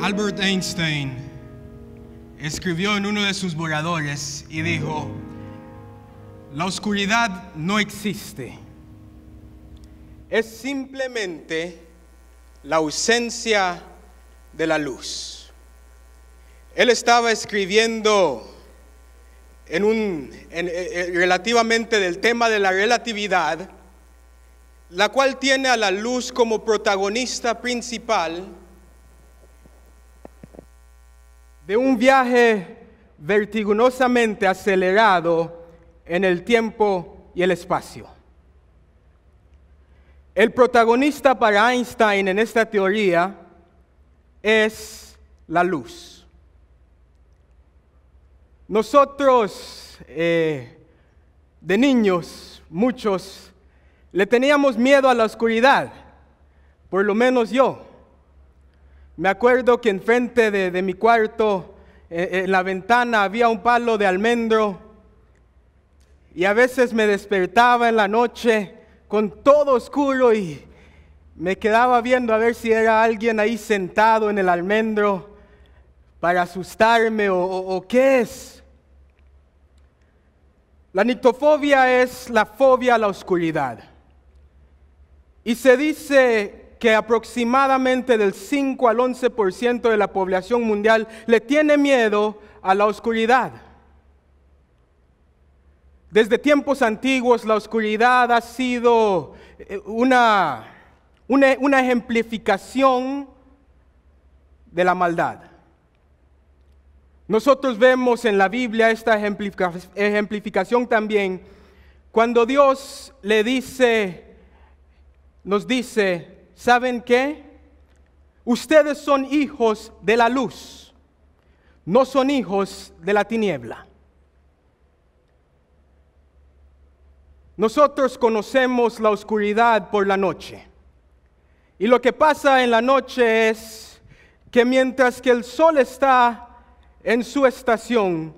Albert Einstein escribió en uno de sus borradores y dijo, la oscuridad no existe. Es simplemente la ausencia de la luz. Él estaba escribiendo en un, eh, eh, relativamente del tema de la relatividad, la cual tiene a la luz como protagonista principal de un viaje vertiginosamente acelerado en el tiempo y el espacio. El protagonista para Einstein en esta teoría es la luz. Nosotros, eh, de niños, muchos, le teníamos miedo a la oscuridad, por lo menos yo. Me acuerdo que enfrente de, mi cuarto, eh, eh, en, la ventana, había un palo de almendro. Y a veces me despertaba en la noche con todo oscuro y me quedaba viendo a ver si era alguien ahí sentado en el almendro para asustarme o, o qué es. La nictofobia es la fobia a la oscuridad. Y se dice que aproximadamente del 5 al 11% de la población mundial le tiene miedo a la oscuridad. Desde tiempos antiguos la oscuridad ha sido eh, una, una, una ejemplificación de la maldad. Nosotros vemos en la Biblia esta ejemplificación también cuando Dios le dice, nos dice, ¿saben qué? Ustedes son hijos de la luz, no son hijos de la tiniebla. Nosotros conocemos la oscuridad por la noche. Y lo que pasa en la noche es que mientras que el sol está en su estación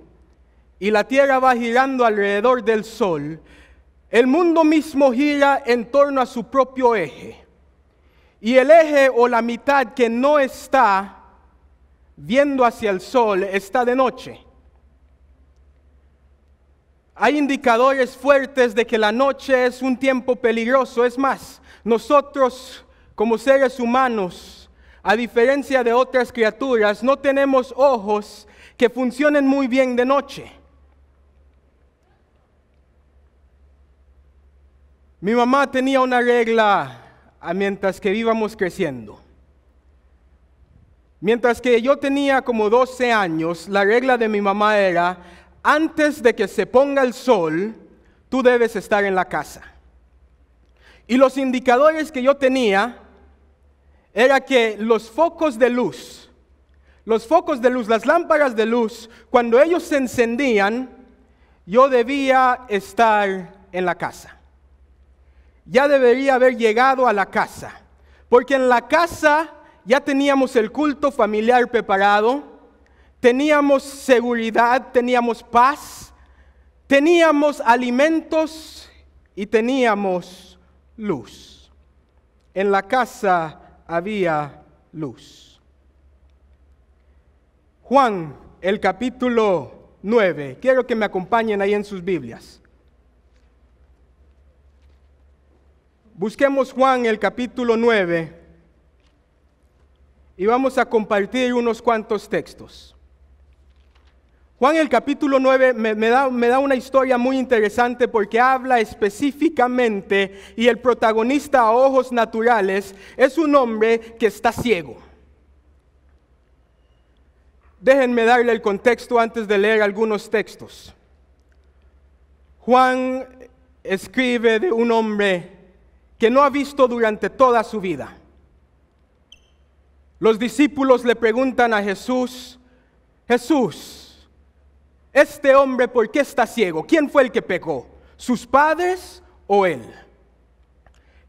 y la tierra va girando alrededor del sol, el mundo mismo gira en torno a su propio eje. Y el eje o la mitad que no está viendo hacia el sol está de noche. Hay indicadores fuertes de que la noche es un tiempo peligroso. Es más, nosotros como seres humanos, a diferencia de otras criaturas, no tenemos ojos que funcionen muy bien de noche. Mi mamá tenía una regla mientras que íbamos creciendo. Mientras que yo tenía como 12 años, la regla de mi mamá era, antes de que se ponga el sol, tú debes estar en la casa. Y los indicadores que yo tenía era que los focos de luz, los focos de luz, las lámparas de luz, cuando ellos se encendían, yo debía estar en la casa ya debería haber llegado a la casa, porque en la casa ya teníamos el culto familiar preparado, teníamos seguridad, teníamos paz, teníamos alimentos y teníamos luz. En la casa había luz. Juan, el capítulo 9. Quiero que me acompañen ahí en sus Biblias. Busquemos Juan el capítulo 9 y vamos a compartir unos cuantos textos. Juan el capítulo 9 me, da, me, da, una historia muy interesante porque habla específicamente y el protagonista a ojos naturales es un hombre que está ciego. Déjenme darle el contexto antes de leer algunos textos. Juan escribe de un hombre que no ha visto durante toda su vida. Los discípulos le preguntan a Jesús, Jesús, este hombre, ¿por qué está ciego? ¿Quién fue el que pecó? ¿Sus padres o él?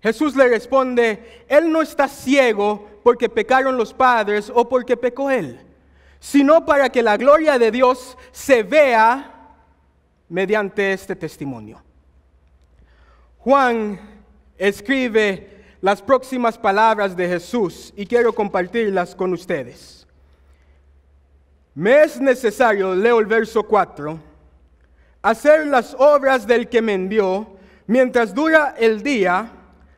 Jesús le responde, Él no está ciego porque pecaron los padres o porque pecó Él, sino para que la gloria de Dios se vea mediante este testimonio. Juan escribe las próximas palabras de Jesús y quiero compartirlas con ustedes. Me es necesario, leo el verso 4, hacer las obras del que me envió mientras dura el día,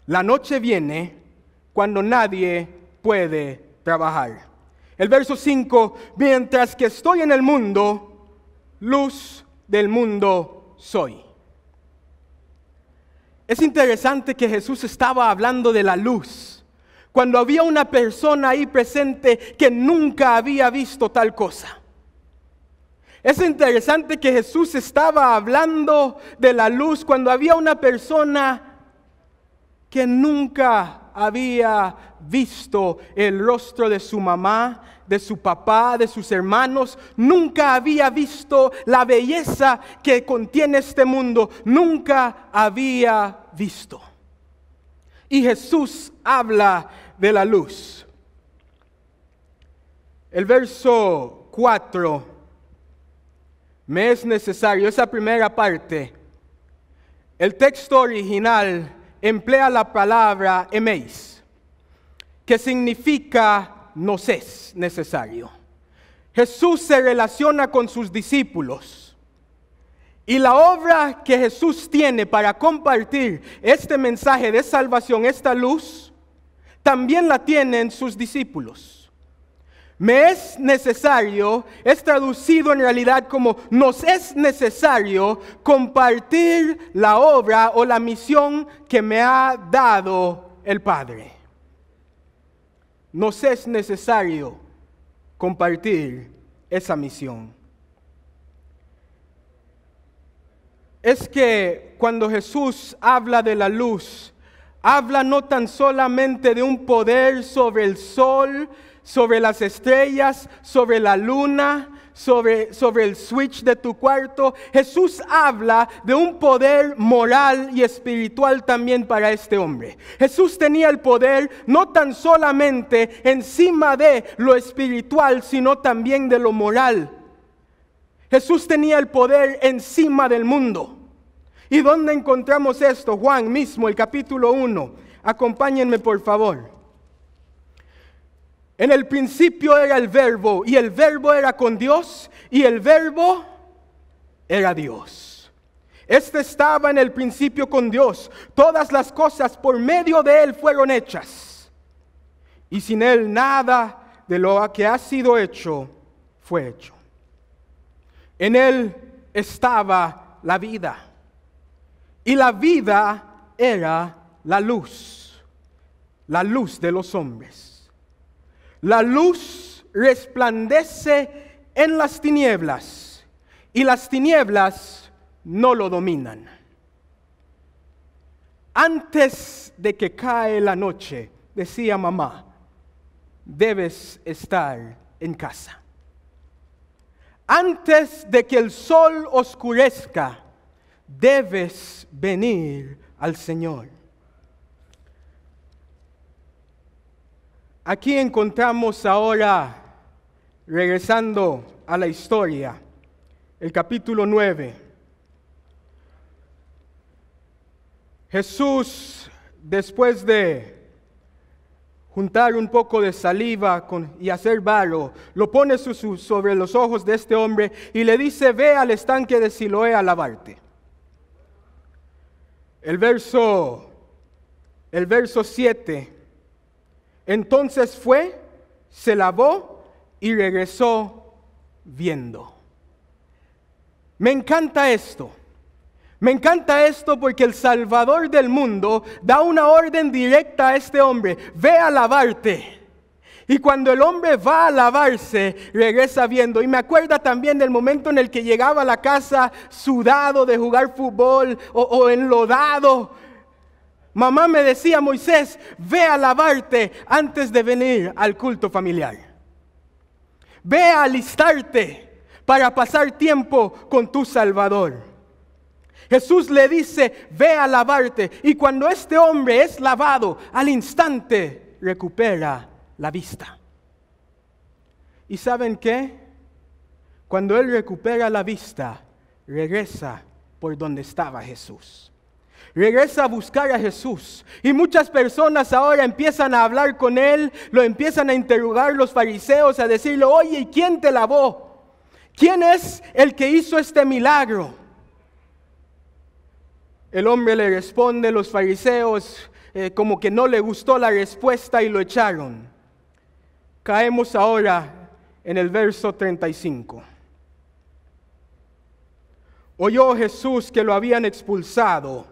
la noche viene cuando nadie puede trabajar. El verso 5, mientras que estoy en el mundo, luz del mundo soy. Es interesante que Jesús estaba hablando de la luz, cuando había una persona ahí presente que nunca había visto tal cosa. Es interesante que Jesús estaba hablando de la luz cuando había una persona que nunca había visto el rostro de su mamá, de su papá, de sus hermanos. Nunca había visto la belleza que contiene este mundo. Nunca había visto. Y Jesús habla de la luz. El verso 4 me es necesario, esa primera parte. El texto original emplea la palabra emeis, que significa nos es necesario. Jesús se relaciona con sus discípulos. Y la obra que Jesús tiene para compartir este mensaje de salvación, esta luz, también la tienen sus discípulos me es necesario es traducido en realidad como nos es necesario compartir la obra o la misión que me ha dado el Padre. Nos es necesario compartir esa misión. Es que cuando Jesús habla de la luz, habla no tan solamente de un poder sobre el sol, sobre las estrellas, sobre la luna, sobre, sobre, el switch de tu cuarto. Jesús habla de un poder moral y espiritual también para este hombre. Jesús tenía el poder no tan solamente encima de lo espiritual, sino también de lo moral. Jesús tenía el poder encima del mundo. ¿Y dónde encontramos esto? Juan mismo, el capítulo 1. Acompáñenme por favor. En el principio era el verbo y el verbo era con Dios y el verbo era Dios. Este estaba en el principio con Dios. Todas las cosas por medio de Él fueron hechas. Y sin Él nada de lo que ha sido hecho fue hecho. En Él estaba la vida. Y la vida era la luz. La luz de los hombres la luz resplandece en las tinieblas y las tinieblas no lo dominan. Antes de que cae la noche, decía mamá, debes estar en casa. Antes de que el sol oscurezca, debes venir al Señor. Aquí encontramos ahora, regresando a la historia, el capítulo 9. Jesús, después de juntar un poco de saliva con, y hacer barro, lo pone sobre los ojos de este hombre y le dice, ve al estanque de Siloé a lavarte. El verso, el verso 7 entonces fue, se lavó y regresó viendo. Me encanta esto. Me encanta esto porque el Salvador del mundo da una orden directa a este hombre. Ve a lavarte. Y cuando el hombre va a lavarse, regresa viendo. Y me acuerda también del momento en el que llegaba a la casa sudado de jugar fútbol o, o enlodado Mamá me decía, Moisés, ve a lavarte antes de venir al culto familiar. Ve a alistarte para pasar tiempo con tu Salvador. Jesús le dice, ve a lavarte. Y cuando este hombre es lavado, al instante recupera la vista. ¿Y saben qué? Cuando él recupera la vista, regresa por donde estaba Jesús regresa a buscar a Jesús. Y muchas personas ahora empiezan a hablar con él, lo empiezan a interrogar los fariseos, a decirle, oye, ¿y quién te lavó? ¿Quién es el que hizo este milagro? El hombre le responde, los fariseos eh, como que no le gustó la respuesta y lo echaron. Caemos ahora en el verso 35. Oyó Jesús que lo habían expulsado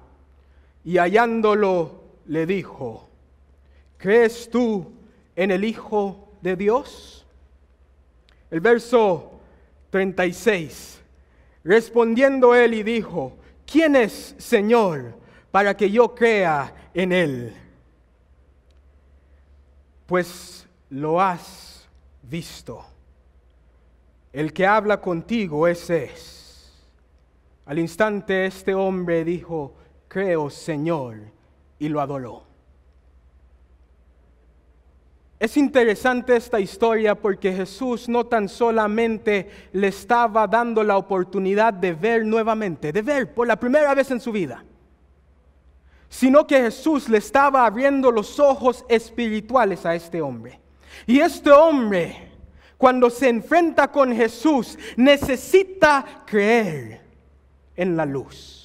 y hallándolo le dijo, ¿crees tú en el Hijo de Dios? El verso 36, respondiendo él y dijo, ¿quién es Señor para que yo crea en él? Pues lo has visto. El que habla contigo ese es. Al instante este hombre dijo, creo, Señor, y lo adoró. Es interesante esta historia porque Jesús no tan solamente le estaba dando la oportunidad de ver nuevamente, de ver por la primera vez en su vida, sino que Jesús le estaba abriendo los ojos espirituales a este hombre. Y este hombre, cuando se enfrenta con Jesús, necesita creer en la luz.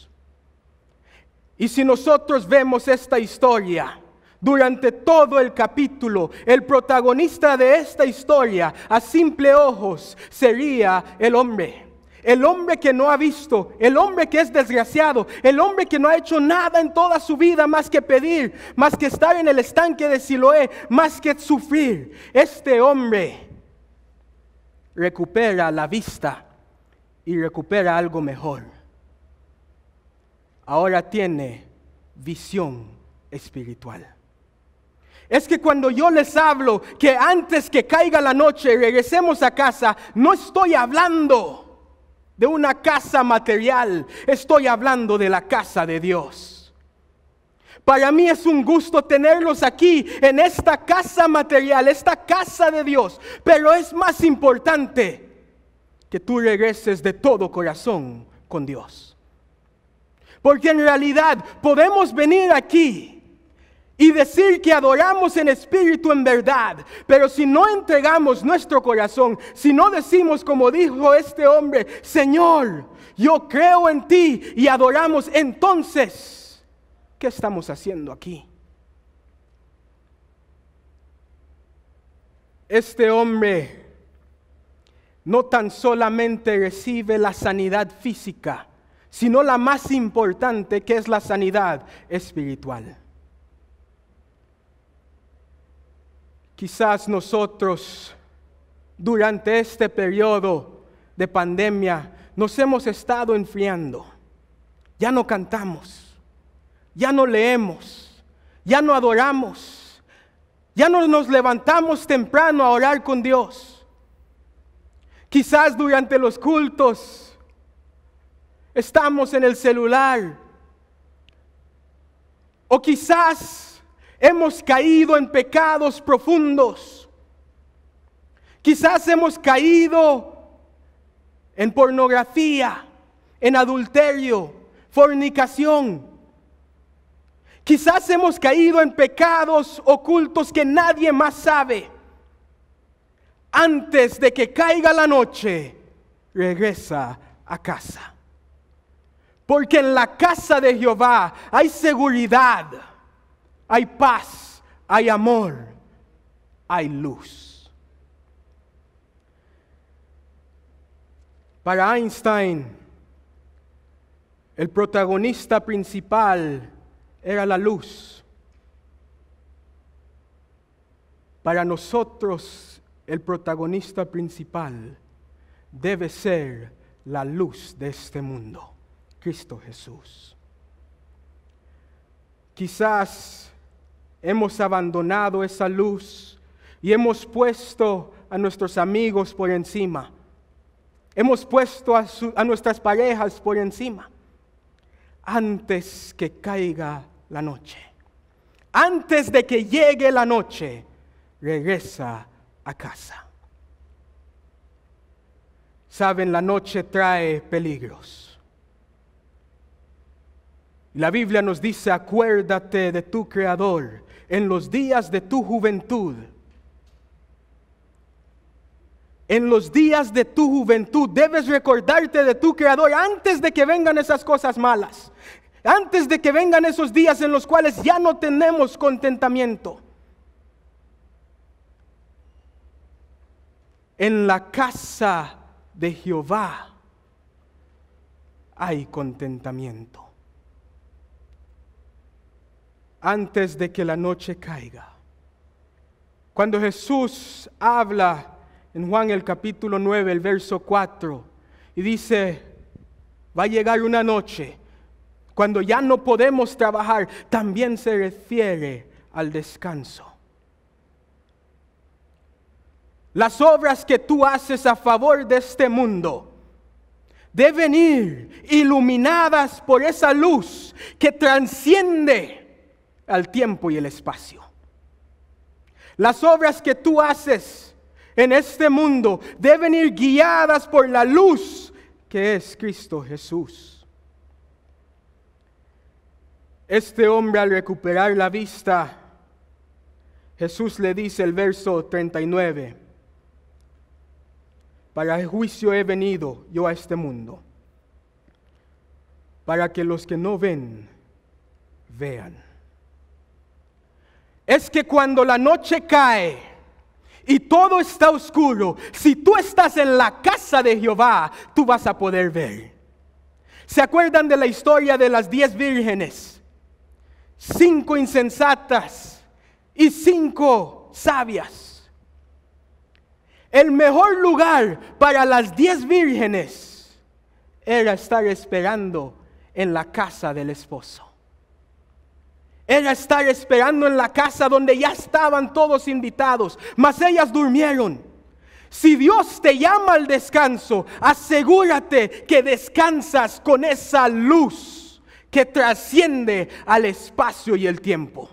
Y si nosotros vemos esta historia, durante todo el capítulo, el protagonista de esta historia, a simple ojos, sería el hombre. El hombre que no ha visto, el hombre que es desgraciado, el hombre que no ha hecho nada en toda su vida más que pedir, más que estar en el estanque de Siloé, más que sufrir. Este hombre recupera la vista y recupera algo mejor ahora tiene visión espiritual. Es que cuando yo les hablo que antes que caiga la noche regresemos a casa, no estoy hablando de una casa material, estoy hablando de la casa de Dios. Para mí es un gusto tenerlos aquí en esta casa material, esta casa de Dios, pero es más importante que tú regreses de todo corazón con Dios. Porque en realidad podemos venir aquí y decir que adoramos en espíritu en verdad, pero si no entregamos nuestro corazón, si no decimos como dijo este hombre, Señor, yo creo en ti y adoramos, entonces, ¿qué estamos haciendo aquí? Este hombre no tan solamente recibe la sanidad física, sino la más importante que es la sanidad espiritual. Quizás nosotros durante este periodo de pandemia nos hemos estado enfriando. Ya no cantamos, ya no leemos, ya no adoramos, ya no nos levantamos temprano a orar con Dios. Quizás durante los cultos estamos en el celular. O quizás hemos caído en pecados profundos. Quizás hemos caído en pornografía, en adulterio, fornicación. Quizás hemos caído en pecados ocultos que nadie más sabe. Antes de que caiga la noche, regresa a casa. Porque en la casa de Jehová hay seguridad, hay paz, hay amor, hay luz. Para Einstein, el protagonista principal era la luz. Para nosotros, el protagonista principal debe ser la luz de este mundo. Cristo Jesús. Quizás hemos abandonado esa luz y hemos puesto a nuestros amigos por encima. Hemos puesto a, nuestras parejas por encima. Antes que caiga la noche. Antes de que llegue la noche, regresa a casa. Saben, la noche trae peligros. La Biblia nos dice, acuérdate de tu Creador en los días de tu juventud. En los días de tu juventud debes recordarte de tu Creador antes de que vengan esas cosas malas. Antes de que vengan esos días en los cuales ya no tenemos contentamiento. En la casa de Jehová hay contentamiento antes de que la noche caiga. Cuando Jesús habla en Juan el capítulo 9, el verso 4, y dice, va a llegar una noche cuando ya no podemos trabajar, también se refiere al descanso. Las obras que tú haces a favor de este mundo deben ir iluminadas por esa luz que trasciende al tiempo y el espacio. Las obras que tú haces en este mundo deben ir guiadas por la luz que es Cristo Jesús. Este hombre al recuperar la vista, Jesús le dice el verso 39, para el juicio he venido yo a este mundo, para que los que no ven, vean es que cuando la noche cae y todo está oscuro, si tú estás en la casa de Jehová, tú vas a poder ver. ¿Se acuerdan de la historia de las diez vírgenes? Cinco insensatas y cinco sabias. El mejor lugar para las diez vírgenes era estar esperando en la casa del esposo. Era estar esperando en la casa donde ya estaban todos invitados, mas ellas durmieron. Si Dios te llama al descanso, asegúrate que descansas con esa luz que trasciende al espacio y el tiempo.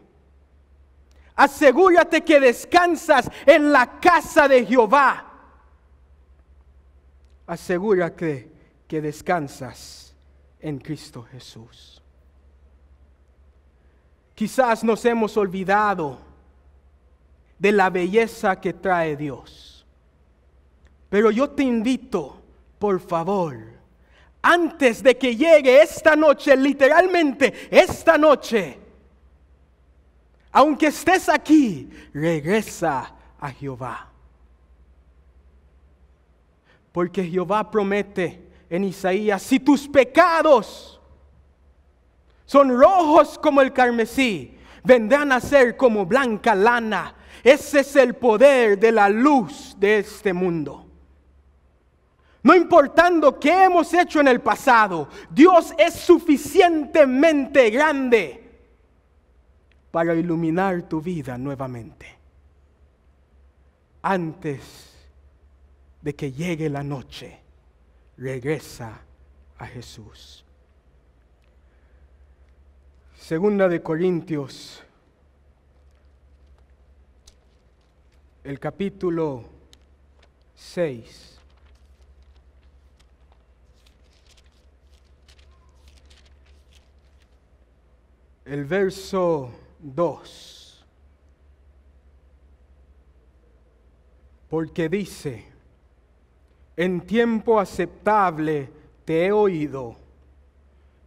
Asegúrate que descansas en la casa de Jehová. Asegúrate que descansas en Cristo Jesús. Quizás nos hemos olvidado de la belleza que trae Dios. Pero yo te invito, por favor, antes de que llegue esta noche, literalmente esta noche, aunque estés aquí, regresa a Jehová. Porque Jehová promete en Isaías, si tus pecados son rojos como el carmesí. Vendrán a ser como blanca lana. Ese es el poder de la luz de este mundo. No importando qué hemos hecho en el pasado, Dios es suficientemente grande para iluminar tu vida nuevamente. Antes de que llegue la noche, regresa a Jesús. Segunda de Corintios, el capítulo 6. El verso 2. Porque dice, en tiempo aceptable te he oído,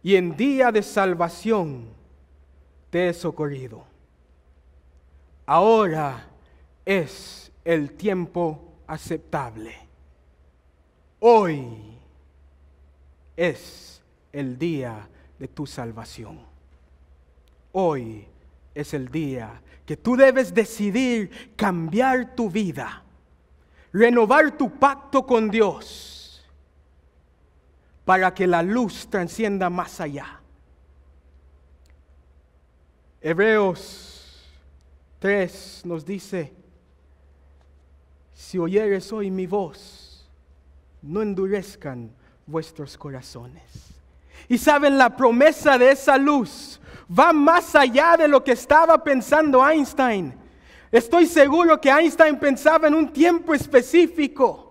y en día de salvación te he socorrido. Ahora es el tiempo aceptable. Hoy es el día de tu salvación. Hoy es el día que tú debes decidir cambiar tu vida, renovar tu pacto con Dios, para que la luz transcienda más allá Hebreos 3 nos dice, si oyeres hoy mi voz, no endurezcan vuestros corazones. Y saben, la promesa de esa luz va más allá de lo que estaba pensando Einstein. Estoy seguro que Einstein pensaba en un tiempo específico.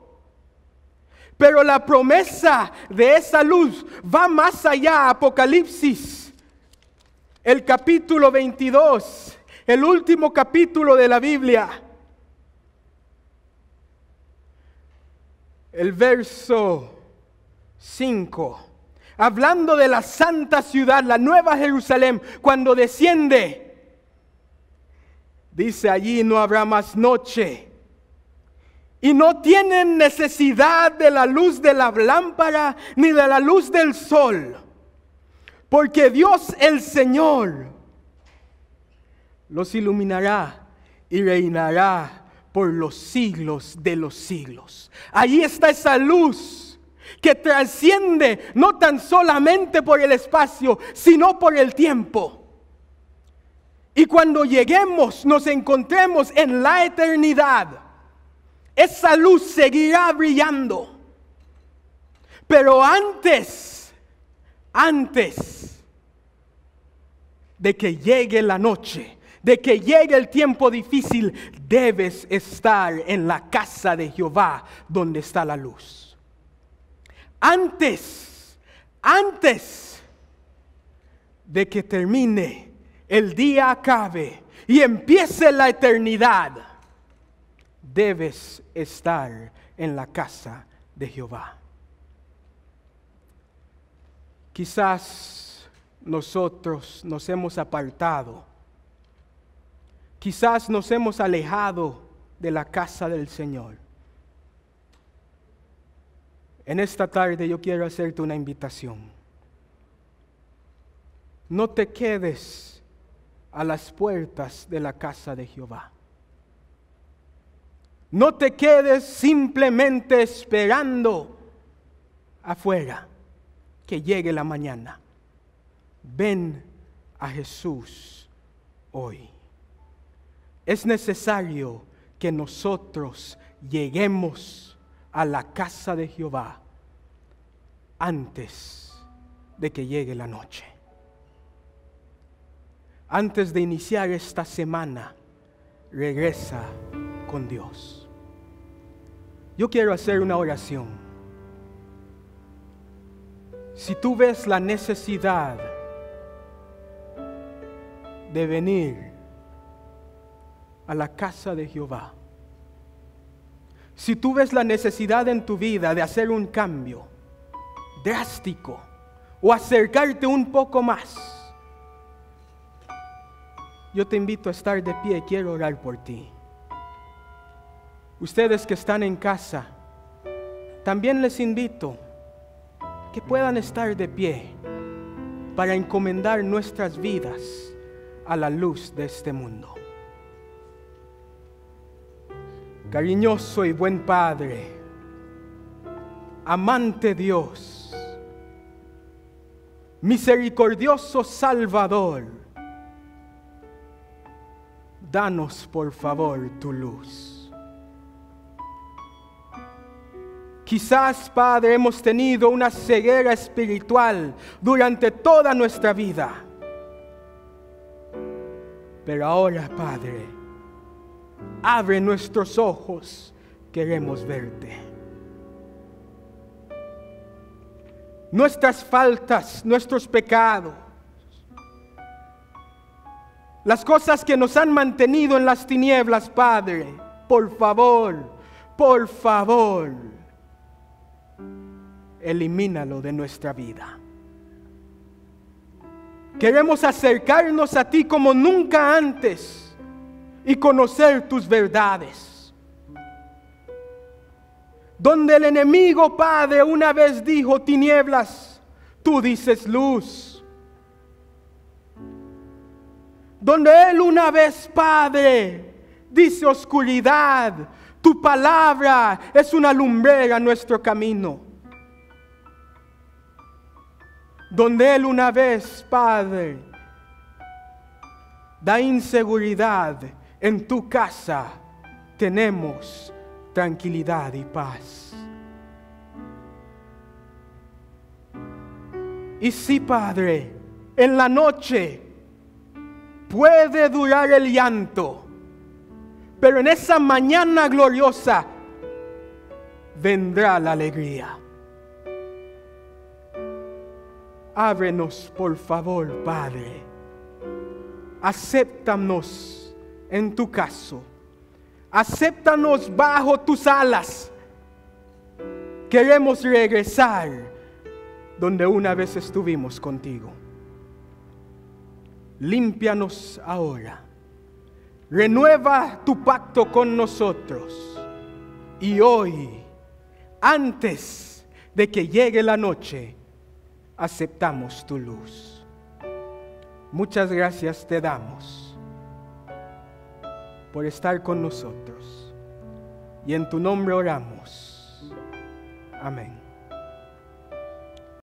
Pero la promesa de esa luz va más allá. Apocalipsis el capítulo 22, el último capítulo de la Biblia. El verso 5, hablando de la santa ciudad, la nueva Jerusalén, cuando desciende, dice allí no habrá más noche. Y no tienen necesidad de la luz de la lámpara ni de la luz del sol porque Dios el Señor los iluminará y reinará por los siglos de los siglos. Ahí está esa luz que trasciende no tan solamente por el espacio, sino por el tiempo. Y cuando lleguemos, nos encontremos en la eternidad. Esa luz seguirá brillando. Pero antes, antes, de que llegue la noche, de que llegue el tiempo difícil, debes estar en la casa de Jehová donde está la luz. Antes, antes de que termine, el día acabe y empiece la eternidad, debes estar en la casa de Jehová. Quizás nosotros nos hemos apartado. Quizás nos hemos alejado de la casa del Señor. En esta tarde yo quiero hacerte una invitación. No te quedes a las puertas de la casa de Jehová. No te quedes simplemente esperando afuera que llegue la mañana. Ven a Jesús hoy. Es necesario que nosotros lleguemos a la casa de Jehová antes de que llegue la noche. Antes de iniciar esta semana, regresa con Dios. Yo quiero hacer una oración. Si tú ves la necesidad, de venir a la casa de Jehová. Si tú ves la necesidad en tu vida de hacer un cambio drástico o acercarte un poco más, yo te invito a estar de pie, y quiero orar por ti. Ustedes que están en casa, también les invito que puedan estar de pie para encomendar nuestras vidas a la luz de este mundo. Cariñoso y buen Padre, amante Dios, misericordioso Salvador, danos por favor tu luz. Quizás, Padre, hemos tenido una ceguera espiritual durante toda nuestra vida. Pero ahora, Padre, abre nuestros ojos, queremos verte. Nuestras faltas, nuestros pecados, las cosas que nos han mantenido en las tinieblas, Padre, por favor, por favor, elimínalo de nuestra vida. Queremos acercarnos a ti como nunca antes y conocer tus verdades. Donde el enemigo, Padre, una vez dijo tinieblas, tú dices luz. Donde él una vez, Padre, dice oscuridad, tu palabra es una lumbrera a nuestro camino donde Él una vez, Padre, da inseguridad en tu casa, tenemos tranquilidad y paz. Y sí, Padre, en la noche puede durar el llanto, pero en esa mañana gloriosa vendrá la alegría. Ábrenos, por favor, Padre. Acéptanos en tu caso. Acéptanos bajo tus alas. Queremos regresar donde una vez estuvimos contigo. Límpianos ahora. Renueva tu pacto con nosotros. Y hoy, antes de que llegue la noche, aceptamos tu luz. Muchas gracias te damos por estar con nosotros. Y en tu nombre oramos. Amén.